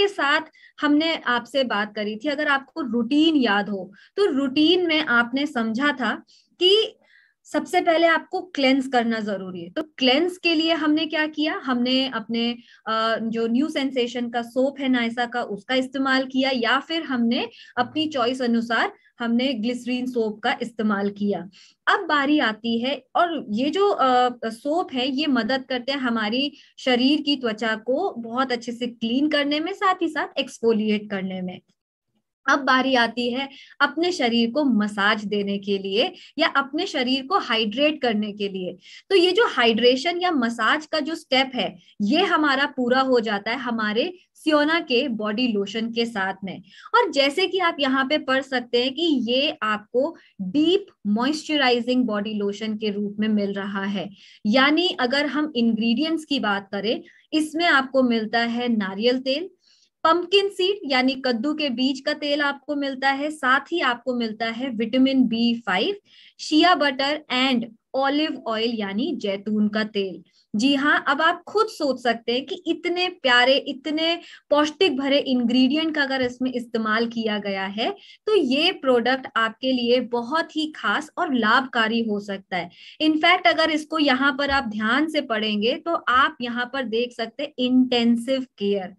के साथ हमने आपसे बात करी थी अगर आपको रूटीन याद हो तो रूटीन में आपने समझा था कि सबसे पहले आपको क्लेंस करना जरूरी है तो क्लेंस के लिए हमने क्या किया हमने अपने जो न्यू सेंसेशन का सोप है नाइसा का उसका इस्तेमाल किया या फिर हमने अपनी चॉइस अनुसार हमने ग्लिसरीन सोप का इस्तेमाल किया अब बारी आती है और ये जो सोप है ये मदद करते हैं हमारी शरीर की त्वचा को बहुत अच्छे से क्लीन करने में साथ ही साथ एक्सफोलिएट करने में अब बारी आती है अपने शरीर को मसाज देने के लिए या अपने शरीर को हाइड्रेट करने के लिए तो ये जो हाइड्रेशन या मसाज का जो स्टेप है ये हमारा पूरा हो जाता है हमारे सियोना के बॉडी लोशन के साथ में और जैसे कि आप यहाँ पे पढ़ सकते हैं कि ये आपको डीप मॉइस्चराइजिंग बॉडी लोशन के रूप में मिल रहा है यानी अगर हम इंग्रेडिएंट्स की बात करें इसमें आपको मिलता है नारियल तेल पंपकिन सीड यानी कद्दू के बीज का तेल आपको मिलता है साथ ही आपको मिलता है vitamin B five shea butter and olive oil यानी जैतून का तेल जी हाँ अब आप खुद सोच सकते हैं कि इतने प्यारे इतने पौष्टिक भरे इंग्रेडिएंट का अगर इसमें इस्तेमाल किया गया है तो ये प्रोडक्ट आपके लिए बहुत ही खास और लाभकारी हो सकता है इनफैक्ट अगर इसको यहाँ पर आप ध्यान से पढ़ेंगे तो आप यहाँ पर देख सकते हैं इंटेंसिव केयर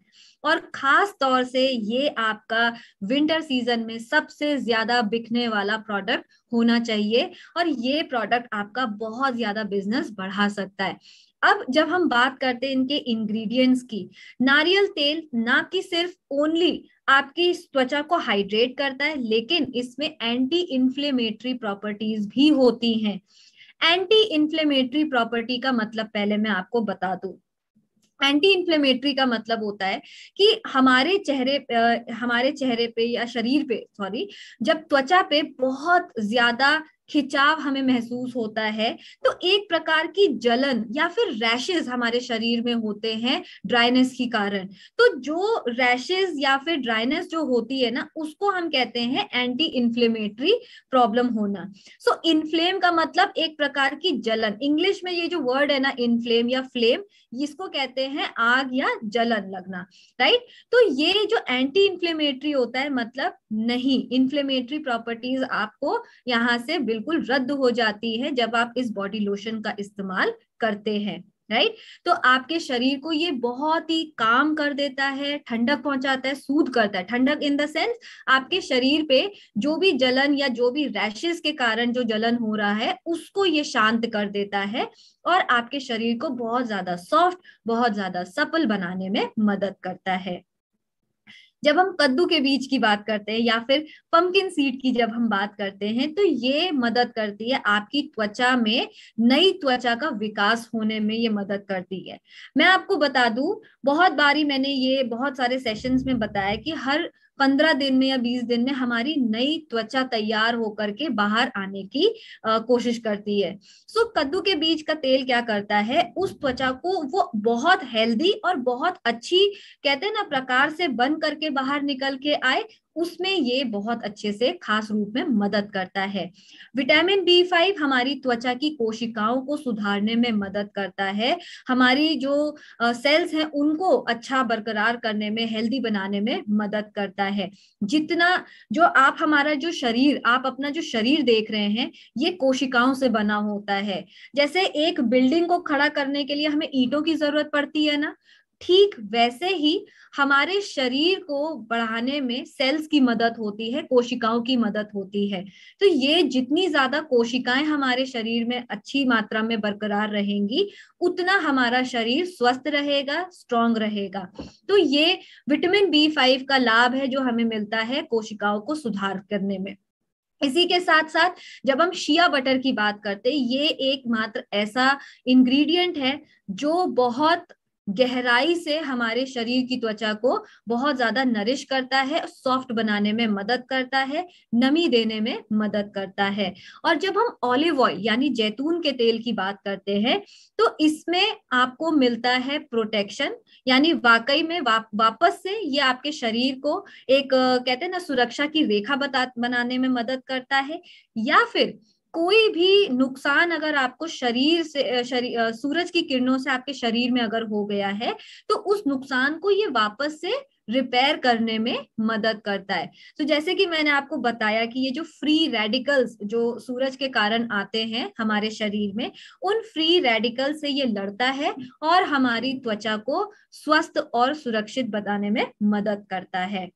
और खास तौर से ये आपका विंटर सीजन में सबसे ज्यादा बिकने वाला प्रोडक्ट होना चाहिए और ये प्रोडक्ट आपका बहुत ज्यादा बिजनेस बढ़ा सकता है अब जब हम बात करते हैं इनके इंग्रेडिएंट्स की नारियल तेल ना कि सिर्फ ओनली आपकी त्वचा को हाइड्रेट करता है लेकिन इसमें एंटी इन्फ्लेमेटरी प्रॉपर्टीज भी होती हैं एंटी इन्फ्लेमेटरी प्रॉपर्टी का मतलब पहले मैं आपको बता दूं एंटी इन्फ्लेमेटरी का मतलब होता है कि हमारे चेहरे हमारे चेहरे पे या शरीर पे सॉरी जब त्वचा पे बहुत ज्यादा खिंचाव हमें महसूस होता है तो एक प्रकार की जलन या फिर रैशेज हमारे शरीर में होते हैं ड्राइनेस के कारण तो जो रैशेज या फिर ड्राइनेस जो होती है ना उसको हम कहते हैं एंटी इन्फ्लेमेटरी प्रॉब्लम होना सो so, इन्फ्लेम का मतलब एक प्रकार की जलन इंग्लिश में ये जो वर्ड है ना इन्फ्लेम या फ्लेम इसको कहते हैं आग या जलन लगना राइट तो ये जो एंटी इन्फ्लेमेटरी होता है मतलब नहीं इन्फ्लेमेटरी प्रॉपर्टीज आपको यहां से बिल्कुल बिल्कुल रद्द हो जाती है जब आप इस बॉडी लोशन का इस्तेमाल करते हैं राइट तो आपके शरीर को ये बहुत ही काम कर देता है ठंडक पहुंचाता है सूद करता है ठंडक इन द सेंस आपके शरीर पे जो भी जलन या जो भी रैशेस के कारण जो जलन हो रहा है उसको ये शांत कर देता है और आपके शरीर को बहुत ज्यादा सॉफ्ट बहुत ज्यादा सफल बनाने में मदद करता है जब हम कद्दू के बीज की बात करते हैं या फिर पंपकिन सीड की जब हम बात करते हैं तो ये मदद करती है आपकी त्वचा में नई त्वचा का विकास होने में ये मदद करती है मैं आपको बता दूं बहुत बारी मैंने ये बहुत सारे सेशंस में बताया कि हर पंद्रह दिन में या बीस दिन में हमारी नई त्वचा तैयार होकर के बाहर आने की आ, कोशिश करती है सो so, कद्दू के बीज का तेल क्या करता है उस त्वचा को वो बहुत हेल्दी और बहुत अच्छी कहते हैं ना प्रकार से बन करके बाहर निकल के आए उसमें ये बहुत अच्छे से खास रूप में मदद करता है विटामिन बी फाइव हमारी त्वचा की कोशिकाओं को सुधारने में मदद करता है हमारी जो सेल्स हैं उनको अच्छा बरकरार करने में हेल्दी बनाने में मदद करता है जितना जो आप हमारा जो शरीर आप अपना जो शरीर देख रहे हैं ये कोशिकाओं से बना होता है जैसे एक बिल्डिंग को खड़ा करने के लिए हमें ईंटों की जरूरत पड़ती है ना ठीक वैसे ही हमारे शरीर को बढ़ाने में सेल्स की मदद होती है कोशिकाओं की मदद होती है तो ये जितनी ज्यादा कोशिकाएं हमारे शरीर में अच्छी मात्रा में बरकरार रहेंगी उतना हमारा शरीर स्वस्थ रहेगा स्ट्रांग रहेगा तो ये विटामिन बी फाइव का लाभ है जो हमें मिलता है कोशिकाओं को सुधार करने में इसी के साथ साथ जब हम शिया बटर की बात करते ये एक मात्र ऐसा इंग्रेडिएंट है जो बहुत गहराई से हमारे शरीर की त्वचा को बहुत ज्यादा नरिश करता है सॉफ्ट बनाने में मदद करता है नमी देने में मदद करता है और जब हम ऑलिव ऑयल यानी जैतून के तेल की बात करते हैं तो इसमें आपको मिलता है प्रोटेक्शन यानी वाकई में वा, वापस से ये आपके शरीर को एक कहते हैं ना सुरक्षा की रेखा बता बनाने में मदद करता है या फिर कोई भी नुकसान अगर आपको शरीर से शरीर सूरज की किरणों से आपके शरीर में अगर हो गया है तो उस नुकसान को ये वापस से रिपेयर करने में मदद करता है तो जैसे कि मैंने आपको बताया कि ये जो फ्री रेडिकल्स जो सूरज के कारण आते हैं हमारे शरीर में उन फ्री रेडिकल से ये लड़ता है और हमारी त्वचा को स्वस्थ और सुरक्षित बताने में मदद करता है